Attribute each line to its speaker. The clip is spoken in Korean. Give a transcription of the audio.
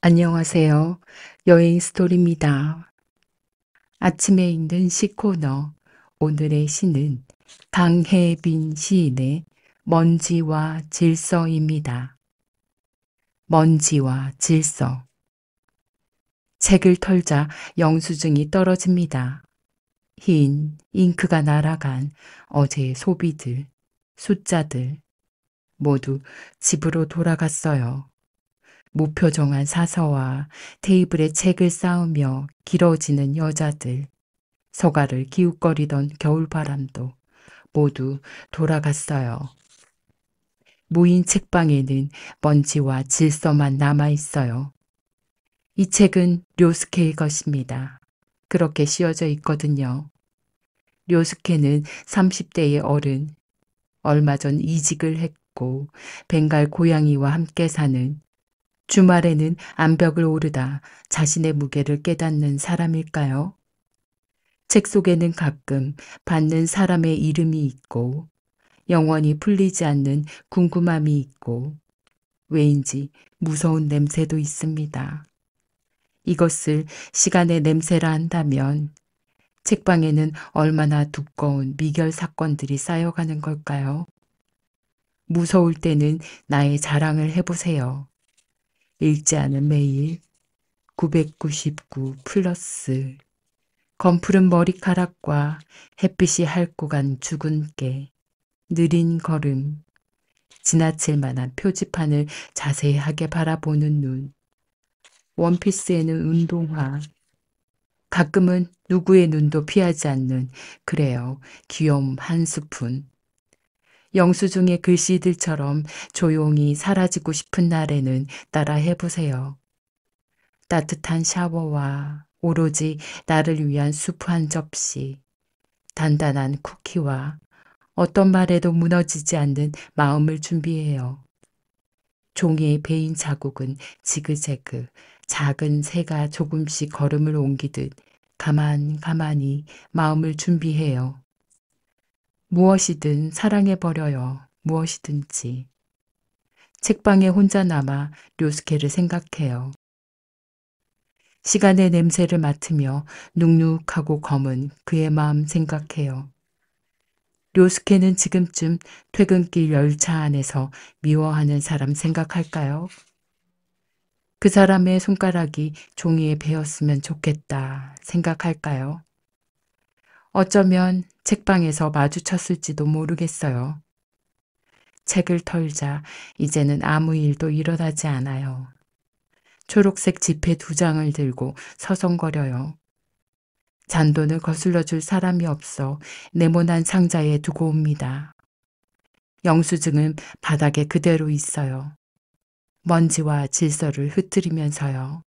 Speaker 1: 안녕하세요. 여행 스토리입니다. 아침에 읽는 시 코너 오늘의 시는 강혜빈 시인의 먼지와 질서입니다. 먼지와 질서 책을 털자 영수증이 떨어집니다. 흰 잉크가 날아간 어제의 소비들, 숫자들 모두 집으로 돌아갔어요. 무표정한 사서와 테이블에 책을 쌓으며 길어지는 여자들, 서가를 기웃거리던 겨울바람도 모두 돌아갔어요. 무인 책방에는 먼지와 질서만 남아있어요. 이 책은 료스케의 것입니다. 그렇게 씌어져 있거든요. 료스케는 30대의 어른, 얼마 전 이직을 했고 벵갈 고양이와 함께 사는 주말에는 암벽을 오르다 자신의 무게를 깨닫는 사람일까요? 책 속에는 가끔 받는 사람의 이름이 있고 영원히 풀리지 않는 궁금함이 있고 왜인지 무서운 냄새도 있습니다. 이것을 시간의 냄새라 한다면 책방에는 얼마나 두꺼운 미결 사건들이 쌓여가는 걸까요? 무서울 때는 나의 자랑을 해보세요. 읽지 않은 메일 999 플러스 검푸른 머리카락과 햇빛이 핥고 간주근깨 느린 걸음 지나칠 만한 표지판을 자세하게 바라보는 눈 원피스에는 운동화 가끔은 누구의 눈도 피하지 않는 그래요 귀여움 한 스푼 영수증의 글씨들처럼 조용히 사라지고 싶은 날에는 따라 해보세요. 따뜻한 샤워와 오로지 나를 위한 수프 한 접시, 단단한 쿠키와 어떤 말에도 무너지지 않는 마음을 준비해요. 종이의 베인 자국은 지그재그 작은 새가 조금씩 걸음을 옮기듯 가만 가만히 마음을 준비해요. 무엇이든 사랑해버려요. 무엇이든지. 책방에 혼자 남아 료스케를 생각해요. 시간의 냄새를 맡으며 눅눅하고 검은 그의 마음 생각해요. 료스케는 지금쯤 퇴근길 열차 안에서 미워하는 사람 생각할까요? 그 사람의 손가락이 종이에 베었으면 좋겠다 생각할까요? 어쩌면 책방에서 마주쳤을지도 모르겠어요. 책을 털자 이제는 아무 일도 일어나지 않아요. 초록색 지폐 두 장을 들고 서성거려요. 잔돈을 거슬러 줄 사람이 없어 네모난 상자에 두고 옵니다. 영수증은 바닥에 그대로 있어요. 먼지와 질서를 흩트리면서요.